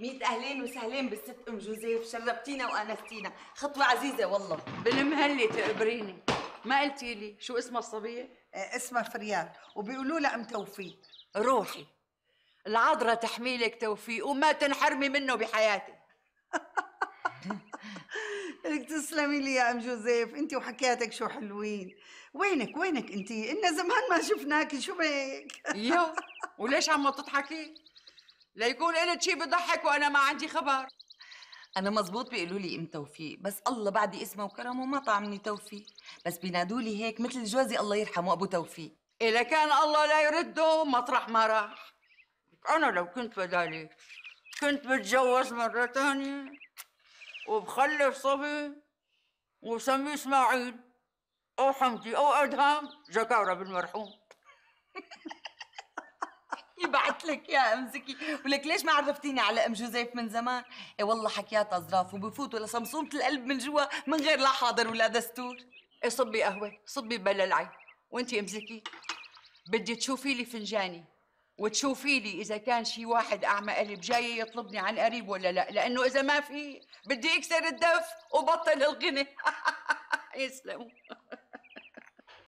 ميت اهلين وسهلين بالست ام جوزيف شربتينا وانستينا خطوه عزيزه والله بالمهله تقبريني ما قلتي لي شو اسمها الصبيه إيه، اسمها فريال وبيقولوا لها ام توفيق روحي العذراء تحميلك توفيق وما تنحرمي منه بحياتك لك تسلمي لي يا ام جوزيف انت وحكياتك شو حلوين وينك وينك انت إلنا زمان ما شفناك شو بك يا وليش عم تضحكي ليكون قلت شي بضحك وانا ما عندي خبر انا مزبوط بيقولوا لي ام توفيق بس الله بعدي اسمه وكرمه ما طعمني توفيق بس بينادوا لي هيك مثل جوزي الله يرحمه ابو توفيق اذا كان الله لا يرده مطرح ما راح انا لو كنت بدالي كنت بتجوز مره ثانيه وبخلف صبي وسميه اسماعيل او حمدي او ادهم جكاره بالمرحوم يبعث لك يا ام زكي ولك ليش ما عرفتيني على ام جوزيف من زمان اي والله حكياتها ظراف وبفوتوا لصمصومه القلب من جوا من غير لا حاضر ولا دستور اي صبي قهوه صبي بلا العين وانت ام زكي بدي تشوفي لي فنجاني وتشوفي لي اذا كان شي واحد اعمى قلب جاي يطلبني عن قريب ولا لا لانه اذا ما في بدي اكسر الدف وبطل الغنى يسلموا